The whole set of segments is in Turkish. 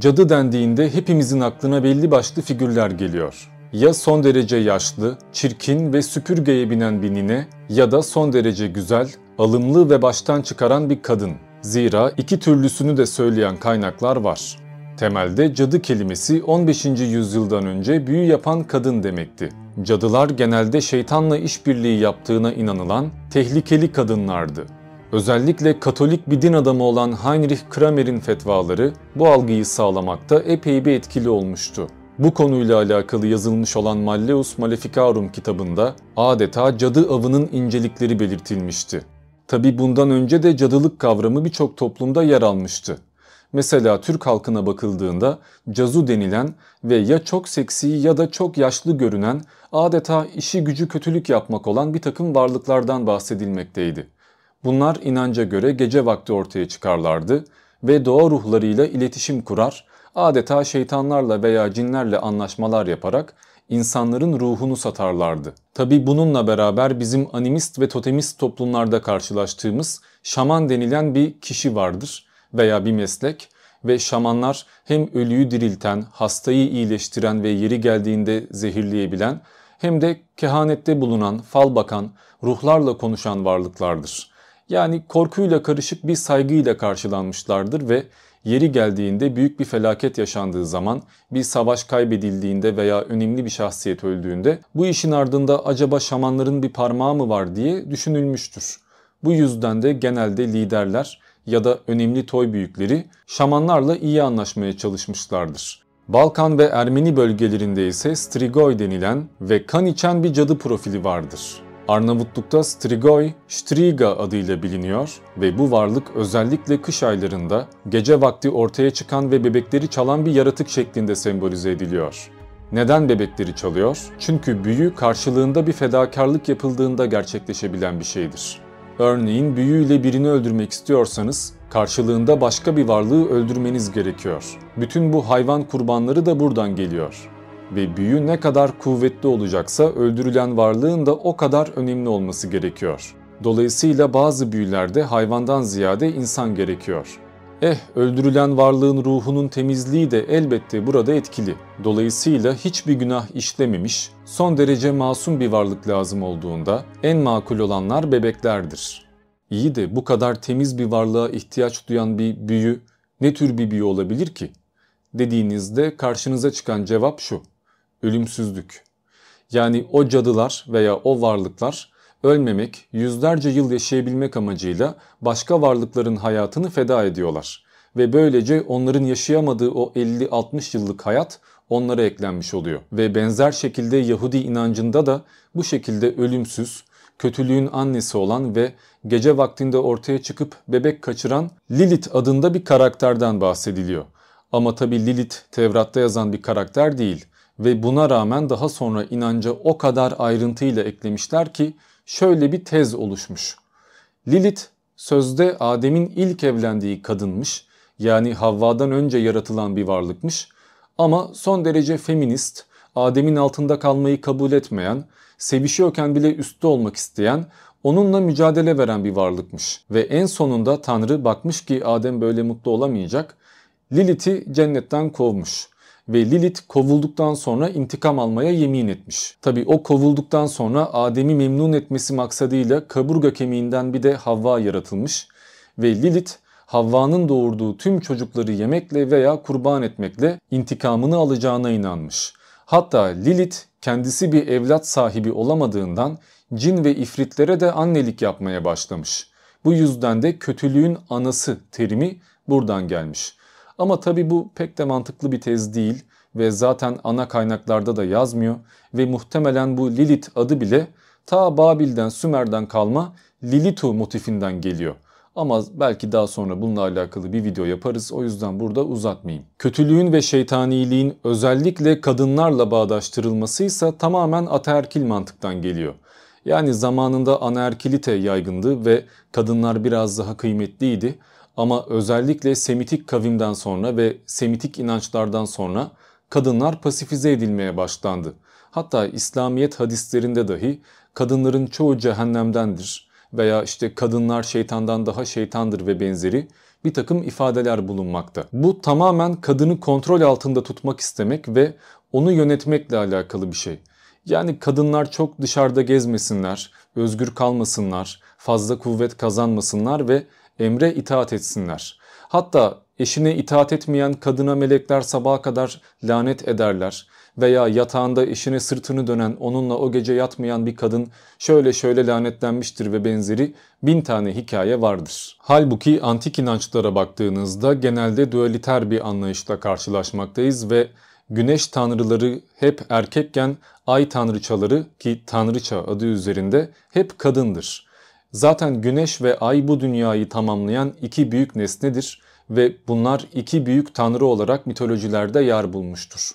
Cadı dendiğinde hepimizin aklına belli başlı figürler geliyor. Ya son derece yaşlı, çirkin ve süpürgeye binen bir nine ya da son derece güzel, alımlı ve baştan çıkaran bir kadın. Zira iki türlüsünü de söyleyen kaynaklar var. Temelde cadı kelimesi 15. yüzyıldan önce büyü yapan kadın demekti. Cadılar genelde şeytanla işbirliği yaptığına inanılan tehlikeli kadınlardı. Özellikle Katolik bir din adamı olan Heinrich Kramer'in fetvaları bu algıyı sağlamakta epey bir etkili olmuştu. Bu konuyla alakalı yazılmış olan Malleus Maleficarum kitabında adeta cadı avının incelikleri belirtilmişti. Tabi bundan önce de cadılık kavramı birçok toplumda yer almıştı. Mesela Türk halkına bakıldığında cazu denilen ve ya çok seksi ya da çok yaşlı görünen adeta işi gücü kötülük yapmak olan bir takım varlıklardan bahsedilmekteydi. Bunlar inanca göre gece vakti ortaya çıkarlardı ve doğa ruhlarıyla iletişim kurar, adeta şeytanlarla veya cinlerle anlaşmalar yaparak insanların ruhunu satarlardı. Tabi bununla beraber bizim animist ve totemist toplumlarda karşılaştığımız şaman denilen bir kişi vardır veya bir meslek ve şamanlar hem ölüyü dirilten, hastayı iyileştiren ve yeri geldiğinde zehirleyebilen hem de kehanette bulunan, fal bakan, ruhlarla konuşan varlıklardır. Yani korkuyla karışık bir saygıyla karşılanmışlardır ve yeri geldiğinde büyük bir felaket yaşandığı zaman, bir savaş kaybedildiğinde veya önemli bir şahsiyet öldüğünde bu işin ardında acaba şamanların bir parmağı mı var diye düşünülmüştür. Bu yüzden de genelde liderler ya da önemli toy büyükleri şamanlarla iyi anlaşmaya çalışmışlardır. Balkan ve Ermeni bölgelerinde ise Strigoi denilen ve kan içen bir cadı profili vardır. Arnavutluk'ta Strigoi, Striga adıyla biliniyor ve bu varlık özellikle kış aylarında gece vakti ortaya çıkan ve bebekleri çalan bir yaratık şeklinde sembolize ediliyor. Neden bebekleri çalıyor? Çünkü büyü karşılığında bir fedakarlık yapıldığında gerçekleşebilen bir şeydir. Örneğin büyüyle birini öldürmek istiyorsanız karşılığında başka bir varlığı öldürmeniz gerekiyor. Bütün bu hayvan kurbanları da buradan geliyor ve büyü ne kadar kuvvetli olacaksa öldürülen varlığın da o kadar önemli olması gerekiyor. Dolayısıyla bazı büyülerde hayvandan ziyade insan gerekiyor. Eh, öldürülen varlığın ruhunun temizliği de elbette burada etkili. Dolayısıyla hiçbir günah işlememiş, son derece masum bir varlık lazım olduğunda en makul olanlar bebeklerdir. İyi de bu kadar temiz bir varlığa ihtiyaç duyan bir büyü ne tür bir büyü olabilir ki? Dediğinizde karşınıza çıkan cevap şu ölümsüzlük. Yani o cadılar veya o varlıklar ölmemek, yüzlerce yıl yaşayabilmek amacıyla başka varlıkların hayatını feda ediyorlar. Ve böylece onların yaşayamadığı o 50-60 yıllık hayat onlara eklenmiş oluyor. Ve benzer şekilde Yahudi inancında da bu şekilde ölümsüz, kötülüğün annesi olan ve gece vaktinde ortaya çıkıp bebek kaçıran Lilith adında bir karakterden bahsediliyor. Ama tabi Lilith Tevrat'ta yazan bir karakter değil ve buna rağmen daha sonra inanca o kadar ayrıntıyla eklemişler ki şöyle bir tez oluşmuş. Lilith sözde Adem'in ilk evlendiği kadınmış yani Havva'dan önce yaratılan bir varlıkmış ama son derece feminist, Adem'in altında kalmayı kabul etmeyen, sevişiyorken bile üstte olmak isteyen, onunla mücadele veren bir varlıkmış. Ve en sonunda Tanrı bakmış ki Adem böyle mutlu olamayacak, Lilith'i cennetten kovmuş ve Lilith kovulduktan sonra intikam almaya yemin etmiş. Tabi o kovulduktan sonra Adem'i memnun etmesi maksadıyla kaburga kemiğinden bir de Havva yaratılmış ve Lilith Havva'nın doğurduğu tüm çocukları yemekle veya kurban etmekle intikamını alacağına inanmış. Hatta Lilith kendisi bir evlat sahibi olamadığından cin ve ifritlere de annelik yapmaya başlamış. Bu yüzden de kötülüğün anası terimi buradan gelmiş. Ama tabii bu pek de mantıklı bir tez değil ve zaten ana kaynaklarda da yazmıyor ve muhtemelen bu Lilith adı bile ta Babil'den Sümer'den kalma Lilitu motifinden geliyor. Ama belki daha sonra bununla alakalı bir video yaparız o yüzden burada uzatmayayım. Kötülüğün ve şeytaniliğin özellikle kadınlarla bağdaştırılmasıysa tamamen ataerkil mantıktan geliyor. Yani zamanında anaerkilite yaygındı ve kadınlar biraz daha kıymetliydi. Ama özellikle Semitik kavimden sonra ve Semitik inançlardan sonra kadınlar pasifize edilmeye başlandı. Hatta İslamiyet hadislerinde dahi kadınların çoğu cehennemdendir veya işte kadınlar şeytandan daha şeytandır ve benzeri bir takım ifadeler bulunmakta. Bu tamamen kadını kontrol altında tutmak istemek ve onu yönetmekle alakalı bir şey. Yani kadınlar çok dışarıda gezmesinler, özgür kalmasınlar, fazla kuvvet kazanmasınlar ve emre itaat etsinler. Hatta eşine itaat etmeyen kadına melekler sabaha kadar lanet ederler veya yatağında eşine sırtını dönen onunla o gece yatmayan bir kadın şöyle şöyle lanetlenmiştir ve benzeri bin tane hikaye vardır. Halbuki antik inançlara baktığınızda genelde dualiter bir anlayışla karşılaşmaktayız ve güneş tanrıları hep erkekken ay tanrıçaları ki tanrıça adı üzerinde hep kadındır. Zaten güneş ve ay bu dünyayı tamamlayan iki büyük nesnedir ve bunlar iki büyük tanrı olarak mitolojilerde yer bulmuştur.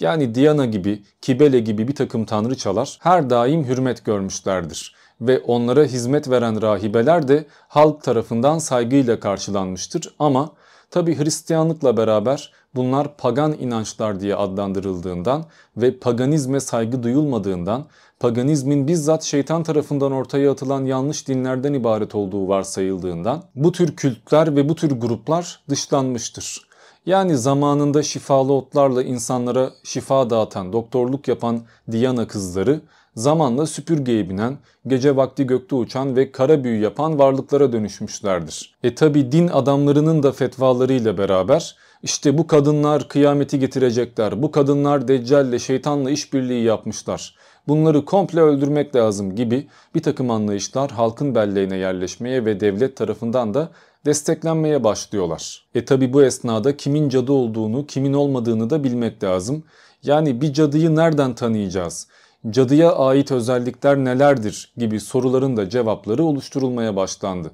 Yani Diana gibi, Kibele gibi bir takım tanrıçalar her daim hürmet görmüşlerdir ve onlara hizmet veren rahibeler de halk tarafından saygıyla karşılanmıştır ama Tabi Hristiyanlıkla beraber bunlar pagan inançlar diye adlandırıldığından ve paganizme saygı duyulmadığından paganizmin bizzat şeytan tarafından ortaya atılan yanlış dinlerden ibaret olduğu varsayıldığından bu tür kültler ve bu tür gruplar dışlanmıştır. Yani zamanında şifalı otlarla insanlara şifa dağıtan, doktorluk yapan Diana kızları zamanla süpürgeye binen, gece vakti gökte uçan ve kara büyü yapan varlıklara dönüşmüşlerdir. E tabi din adamlarının da fetvalarıyla beraber işte bu kadınlar kıyameti getirecekler, bu kadınlar deccalle şeytanla işbirliği yapmışlar, bunları komple öldürmek lazım gibi bir takım anlayışlar halkın belleğine yerleşmeye ve devlet tarafından da desteklenmeye başlıyorlar. E tabi bu esnada kimin cadı olduğunu, kimin olmadığını da bilmek lazım. Yani bir cadıyı nereden tanıyacağız? cadıya ait özellikler nelerdir gibi soruların da cevapları oluşturulmaya başlandı.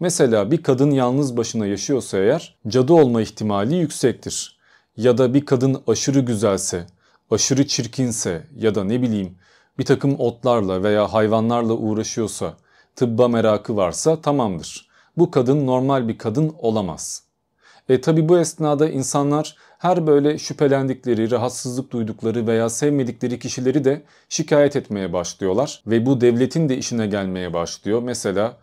Mesela bir kadın yalnız başına yaşıyorsa eğer cadı olma ihtimali yüksektir. Ya da bir kadın aşırı güzelse, aşırı çirkinse ya da ne bileyim bir takım otlarla veya hayvanlarla uğraşıyorsa, tıbba merakı varsa tamamdır. Bu kadın normal bir kadın olamaz. E, Tabi bu esnada insanlar her böyle şüphelendikleri, rahatsızlık duydukları veya sevmedikleri kişileri de şikayet etmeye başlıyorlar. Ve bu devletin de işine gelmeye başlıyor. Mesela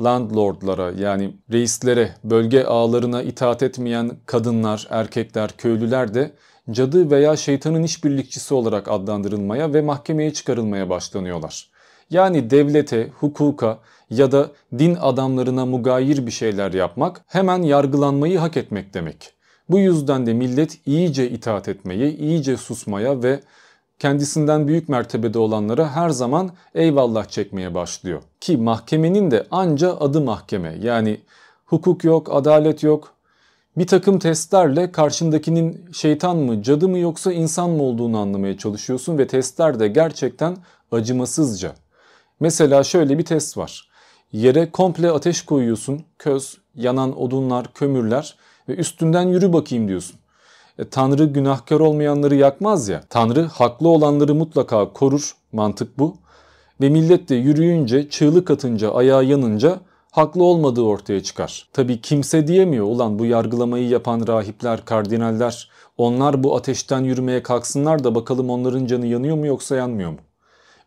landlordlara yani reislere, bölge ağlarına itaat etmeyen kadınlar, erkekler, köylüler de cadı veya şeytanın işbirlikçisi olarak adlandırılmaya ve mahkemeye çıkarılmaya başlanıyorlar. Yani devlete, hukuka ya da din adamlarına mugayir bir şeyler yapmak hemen yargılanmayı hak etmek demek. Bu yüzden de millet iyice itaat etmeye, iyice susmaya ve kendisinden büyük mertebede olanlara her zaman eyvallah çekmeye başlıyor. Ki mahkemenin de anca adı mahkeme yani hukuk yok, adalet yok. Bir takım testlerle karşındakinin şeytan mı, cadı mı yoksa insan mı olduğunu anlamaya çalışıyorsun ve testler de gerçekten acımasızca. Mesela şöyle bir test var. Yere komple ateş koyuyorsun. Köz, yanan odunlar, kömürler ve üstünden yürü bakayım diyorsun. E, Tanrı günahkar olmayanları yakmaz ya. Tanrı haklı olanları mutlaka korur. Mantık bu. Ve millet de yürüyünce, çığlık atınca, ayağa yanınca haklı olmadığı ortaya çıkar. Tabi kimse diyemiyor ulan bu yargılamayı yapan rahipler, kardinaller onlar bu ateşten yürümeye kalksınlar da bakalım onların canı yanıyor mu yoksa yanmıyor mu?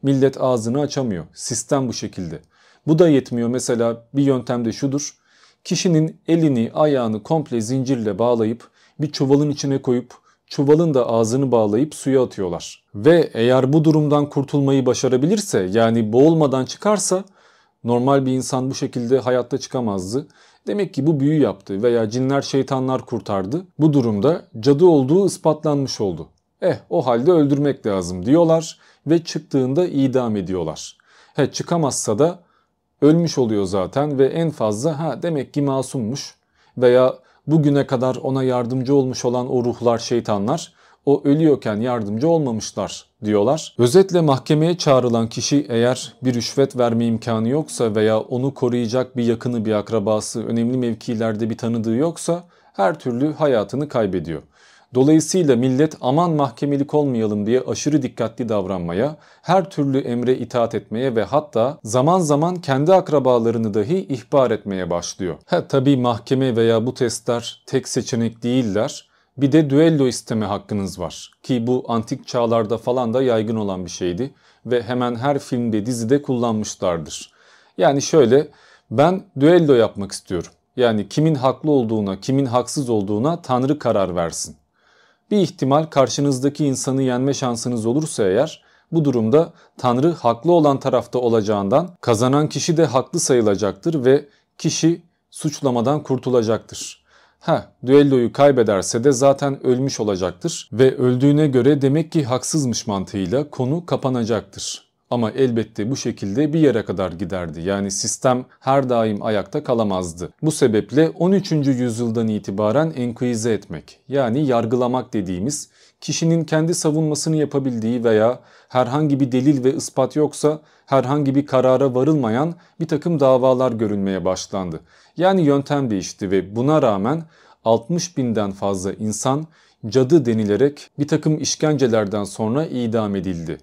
Millet ağzını açamıyor. Sistem bu şekilde. Bu da yetmiyor mesela bir yöntem de şudur. Kişinin elini ayağını komple zincirle bağlayıp bir çuvalın içine koyup çuvalın da ağzını bağlayıp suya atıyorlar. Ve eğer bu durumdan kurtulmayı başarabilirse yani boğulmadan çıkarsa normal bir insan bu şekilde hayatta çıkamazdı. Demek ki bu büyü yaptı veya cinler şeytanlar kurtardı. Bu durumda cadı olduğu ispatlanmış oldu. Eh o halde öldürmek lazım diyorlar ve çıktığında idam ediyorlar. He çıkamazsa da ölmüş oluyor zaten ve en fazla ha demek ki masummuş veya bugüne kadar ona yardımcı olmuş olan o ruhlar şeytanlar o ölüyorken yardımcı olmamışlar diyorlar. Özetle mahkemeye çağrılan kişi eğer bir rüşvet verme imkanı yoksa veya onu koruyacak bir yakını bir akrabası önemli mevkilerde bir tanıdığı yoksa her türlü hayatını kaybediyor. Dolayısıyla millet aman mahkemelik olmayalım diye aşırı dikkatli davranmaya, her türlü emre itaat etmeye ve hatta zaman zaman kendi akrabalarını dahi ihbar etmeye başlıyor. Ha tabii mahkeme veya bu testler tek seçenek değiller. Bir de düello isteme hakkınız var ki bu antik çağlarda falan da yaygın olan bir şeydi ve hemen her filmde dizide kullanmışlardır. Yani şöyle ben düello yapmak istiyorum. Yani kimin haklı olduğuna, kimin haksız olduğuna Tanrı karar versin bir ihtimal karşınızdaki insanı yenme şansınız olursa eğer bu durumda Tanrı haklı olan tarafta olacağından kazanan kişi de haklı sayılacaktır ve kişi suçlamadan kurtulacaktır. Ha, düelloyu kaybederse de zaten ölmüş olacaktır ve öldüğüne göre demek ki haksızmış mantığıyla konu kapanacaktır. Ama elbette bu şekilde bir yere kadar giderdi. Yani sistem her daim ayakta kalamazdı. Bu sebeple 13. yüzyıldan itibaren enkıize etmek yani yargılamak dediğimiz kişinin kendi savunmasını yapabildiği veya herhangi bir delil ve ispat yoksa herhangi bir karara varılmayan bir takım davalar görülmeye başlandı. Yani yöntem değişti ve buna rağmen 60 binden fazla insan cadı denilerek bir takım işkencelerden sonra idam edildi.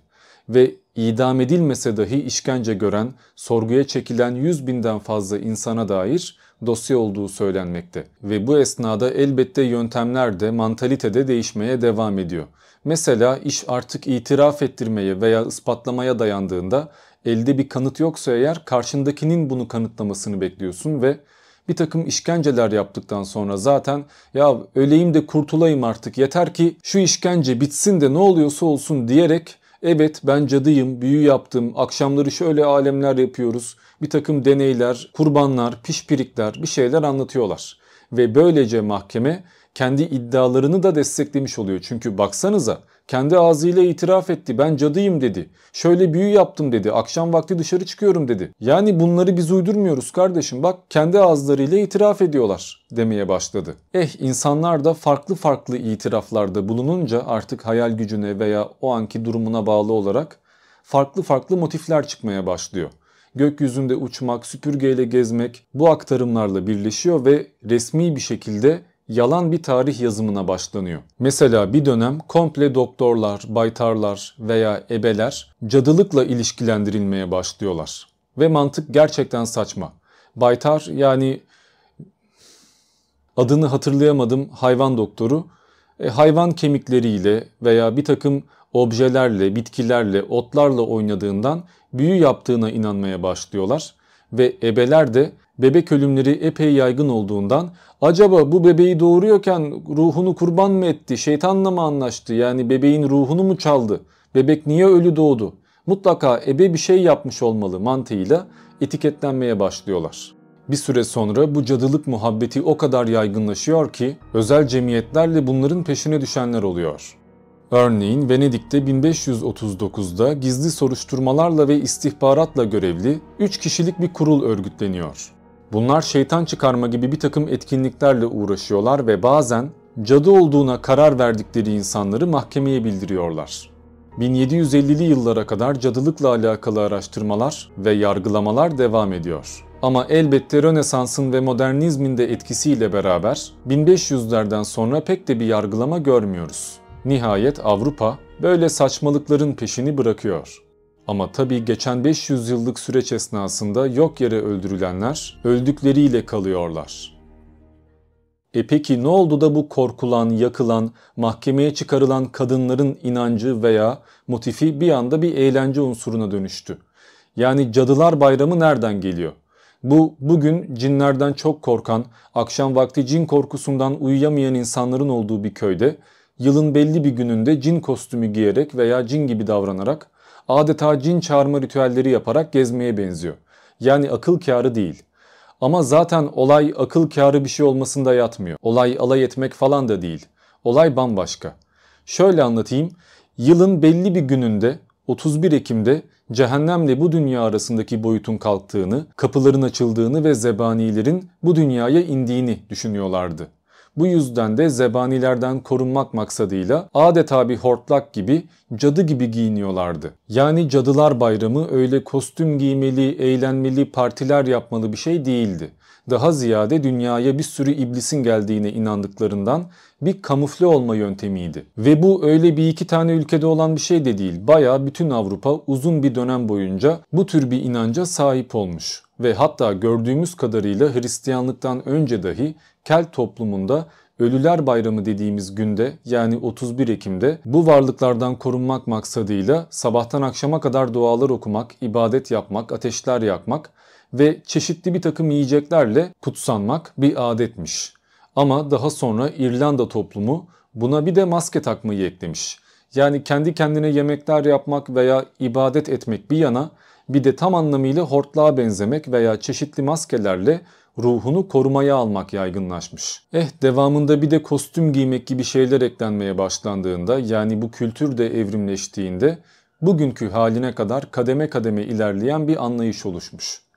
Ve idam edilmese dahi işkence gören, sorguya çekilen 100 binden fazla insana dair dosya olduğu söylenmekte. Ve bu esnada elbette yöntemler de mantalitede değişmeye devam ediyor. Mesela iş artık itiraf ettirmeye veya ispatlamaya dayandığında elde bir kanıt yoksa eğer karşındakinin bunu kanıtlamasını bekliyorsun ve bir takım işkenceler yaptıktan sonra zaten ya öleyim de kurtulayım artık yeter ki şu işkence bitsin de ne oluyorsa olsun diyerek Evet ben cadıyım, büyü yaptım, akşamları şöyle alemler yapıyoruz. Bir takım deneyler, kurbanlar, pişpirikler bir şeyler anlatıyorlar. Ve böylece mahkeme kendi iddialarını da desteklemiş oluyor. Çünkü baksanıza kendi ağzıyla itiraf etti ben cadıyım dedi. Şöyle büyü yaptım dedi. Akşam vakti dışarı çıkıyorum dedi. Yani bunları biz uydurmuyoruz kardeşim bak kendi ağızlarıyla itiraf ediyorlar demeye başladı. Eh insanlar da farklı farklı itiraflarda bulununca artık hayal gücüne veya o anki durumuna bağlı olarak farklı farklı motifler çıkmaya başlıyor gökyüzünde uçmak, süpürgeyle gezmek bu aktarımlarla birleşiyor ve resmi bir şekilde yalan bir tarih yazımına başlanıyor. Mesela bir dönem komple doktorlar, baytarlar veya ebeler cadılıkla ilişkilendirilmeye başlıyorlar. Ve mantık gerçekten saçma. Baytar yani adını hatırlayamadım hayvan doktoru e, hayvan kemikleriyle veya bir takım objelerle, bitkilerle, otlarla oynadığından büyü yaptığına inanmaya başlıyorlar ve ebeler de bebek ölümleri epey yaygın olduğundan acaba bu bebeği doğuruyorken ruhunu kurban mı etti, şeytanla mı anlaştı yani bebeğin ruhunu mu çaldı, bebek niye ölü doğdu? Mutlaka ebe bir şey yapmış olmalı mantığıyla etiketlenmeye başlıyorlar. Bir süre sonra bu cadılık muhabbeti o kadar yaygınlaşıyor ki özel cemiyetlerle bunların peşine düşenler oluyor. Örneğin Venedik'te 1539'da gizli soruşturmalarla ve istihbaratla görevli 3 kişilik bir kurul örgütleniyor. Bunlar şeytan çıkarma gibi bir takım etkinliklerle uğraşıyorlar ve bazen cadı olduğuna karar verdikleri insanları mahkemeye bildiriyorlar. 1750'li yıllara kadar cadılıkla alakalı araştırmalar ve yargılamalar devam ediyor. Ama elbette Rönesans'ın ve modernizmin de etkisiyle beraber 1500'lerden sonra pek de bir yargılama görmüyoruz. Nihayet Avrupa böyle saçmalıkların peşini bırakıyor. Ama tabii geçen 500 yıllık süreç esnasında yok yere öldürülenler öldükleriyle kalıyorlar. E peki ne oldu da bu korkulan, yakılan, mahkemeye çıkarılan kadınların inancı veya motifi bir anda bir eğlence unsuruna dönüştü? Yani Cadılar Bayramı nereden geliyor? Bu bugün cinlerden çok korkan, akşam vakti cin korkusundan uyuyamayan insanların olduğu bir köyde yılın belli bir gününde cin kostümü giyerek veya cin gibi davranarak adeta cin çağırma ritüelleri yaparak gezmeye benziyor. Yani akıl kârı değil. Ama zaten olay akıl kârı bir şey olmasında yatmıyor. Olay alay etmek falan da değil. Olay bambaşka. Şöyle anlatayım. Yılın belli bir gününde 31 Ekim'de cehennemle bu dünya arasındaki boyutun kalktığını, kapıların açıldığını ve zebanilerin bu dünyaya indiğini düşünüyorlardı. Bu yüzden de zebanilerden korunmak maksadıyla adeta bir hortlak gibi cadı gibi giyiniyorlardı. Yani cadılar bayramı öyle kostüm giymeli, eğlenmeli, partiler yapmalı bir şey değildi. Daha ziyade dünyaya bir sürü iblisin geldiğine inandıklarından bir kamufle olma yöntemiydi. Ve bu öyle bir iki tane ülkede olan bir şey de değil. Baya bütün Avrupa uzun bir dönem boyunca bu tür bir inanca sahip olmuş ve hatta gördüğümüz kadarıyla Hristiyanlıktan önce dahi Kelt toplumunda Ölüler Bayramı dediğimiz günde yani 31 Ekim'de bu varlıklardan korunmak maksadıyla sabahtan akşama kadar dualar okumak, ibadet yapmak, ateşler yakmak ve çeşitli bir takım yiyeceklerle kutsanmak bir adetmiş. Ama daha sonra İrlanda toplumu buna bir de maske takmayı eklemiş yani kendi kendine yemekler yapmak veya ibadet etmek bir yana bir de tam anlamıyla hortlağa benzemek veya çeşitli maskelerle ruhunu korumaya almak yaygınlaşmış. Eh devamında bir de kostüm giymek gibi şeyler eklenmeye başlandığında yani bu kültür de evrimleştiğinde bugünkü haline kadar kademe kademe ilerleyen bir anlayış oluşmuş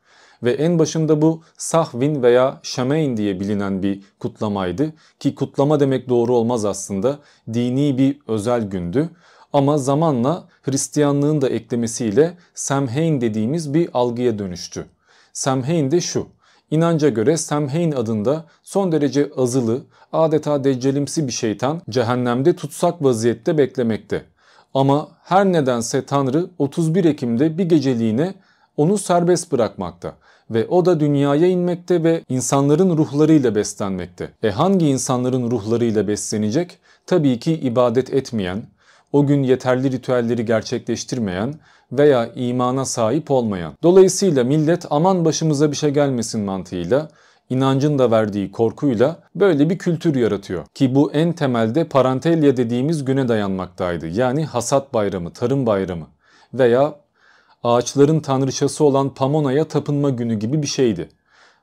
ve en başında bu Sahvin veya Şameyn diye bilinen bir kutlamaydı ki kutlama demek doğru olmaz aslında dini bir özel gündü ama zamanla Hristiyanlığın da eklemesiyle Samhain dediğimiz bir algıya dönüştü. Samhain de şu İnanca göre Samhain adında son derece azılı, adeta deccalimsi bir şeytan cehennemde tutsak vaziyette beklemekte. Ama her nedense Tanrı 31 Ekim'de bir geceliğine onu serbest bırakmakta ve o da dünyaya inmekte ve insanların ruhlarıyla beslenmekte. E hangi insanların ruhlarıyla beslenecek? Tabii ki ibadet etmeyen, o gün yeterli ritüelleri gerçekleştirmeyen veya imana sahip olmayan. Dolayısıyla millet aman başımıza bir şey gelmesin mantığıyla inancın da verdiği korkuyla böyle bir kültür yaratıyor. Ki bu en temelde parantelya dediğimiz güne dayanmaktaydı. Yani hasat bayramı, tarım bayramı veya ağaçların tanrıçası olan Pamona'ya tapınma günü gibi bir şeydi.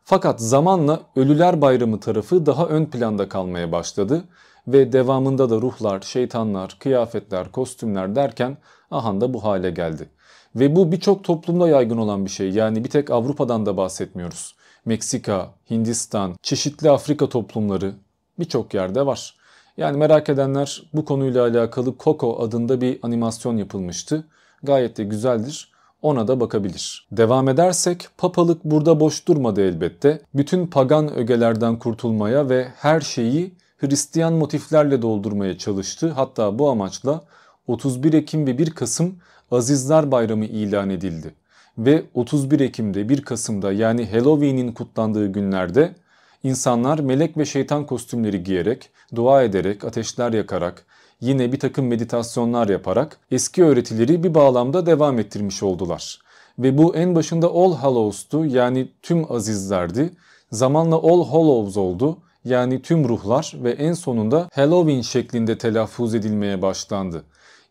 Fakat zamanla Ölüler Bayramı tarafı daha ön planda kalmaya başladı ve devamında da ruhlar, şeytanlar, kıyafetler, kostümler derken ahan da bu hale geldi. Ve bu birçok toplumda yaygın olan bir şey yani bir tek Avrupa'dan da bahsetmiyoruz. Meksika, Hindistan, çeşitli Afrika toplumları birçok yerde var. Yani merak edenler bu konuyla alakalı Coco adında bir animasyon yapılmıştı. Gayet de güzeldir ona da bakabilir. Devam edersek papalık burada boş durmadı elbette. Bütün pagan ögelerden kurtulmaya ve her şeyi Hristiyan motiflerle doldurmaya çalıştı. Hatta bu amaçla 31 Ekim ve 1 Kasım Azizler Bayramı ilan edildi. Ve 31 Ekim'de 1 Kasım'da yani Halloween'in kutlandığı günlerde insanlar melek ve şeytan kostümleri giyerek, dua ederek, ateşler yakarak, yine bir takım meditasyonlar yaparak eski öğretileri bir bağlamda devam ettirmiş oldular. Ve bu en başında All Hallows'tu yani tüm azizlerdi. Zamanla All Hallows oldu yani tüm ruhlar ve en sonunda Halloween şeklinde telaffuz edilmeye başlandı.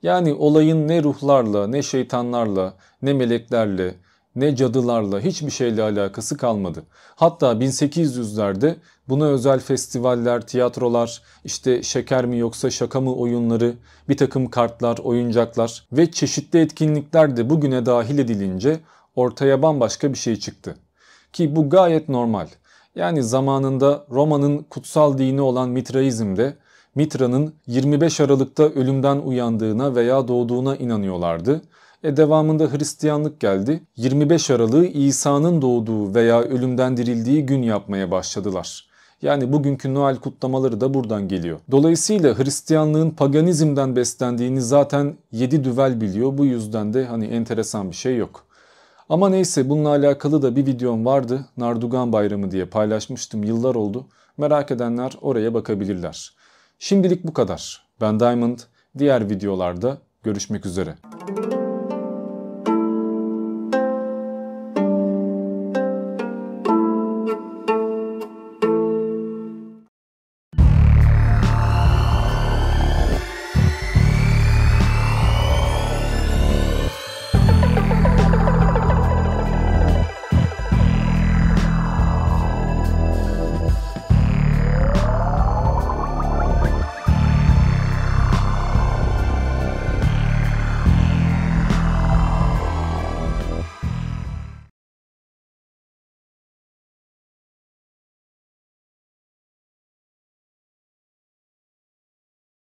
Yani olayın ne ruhlarla, ne şeytanlarla, ne meleklerle, ne cadılarla hiçbir şeyle alakası kalmadı. Hatta 1800'lerde buna özel festivaller, tiyatrolar, işte şeker mi yoksa şaka mı oyunları, bir takım kartlar, oyuncaklar ve çeşitli etkinlikler de bugüne dahil edilince ortaya bambaşka bir şey çıktı. Ki bu gayet normal. Yani zamanında Roma'nın kutsal dini olan Mitraizm'de Mitra'nın 25 Aralık'ta ölümden uyandığına veya doğduğuna inanıyorlardı. E devamında Hristiyanlık geldi. 25 Aralık'ı İsa'nın doğduğu veya ölümden dirildiği gün yapmaya başladılar. Yani bugünkü Noel kutlamaları da buradan geliyor. Dolayısıyla Hristiyanlığın paganizmden beslendiğini zaten 7 düvel biliyor. Bu yüzden de hani enteresan bir şey yok. Ama neyse bununla alakalı da bir videom vardı. Nardugan Bayramı diye paylaşmıştım. Yıllar oldu. Merak edenler oraya bakabilirler. Şimdilik bu kadar. Ben Diamond. Diğer videolarda görüşmek üzere. Müzik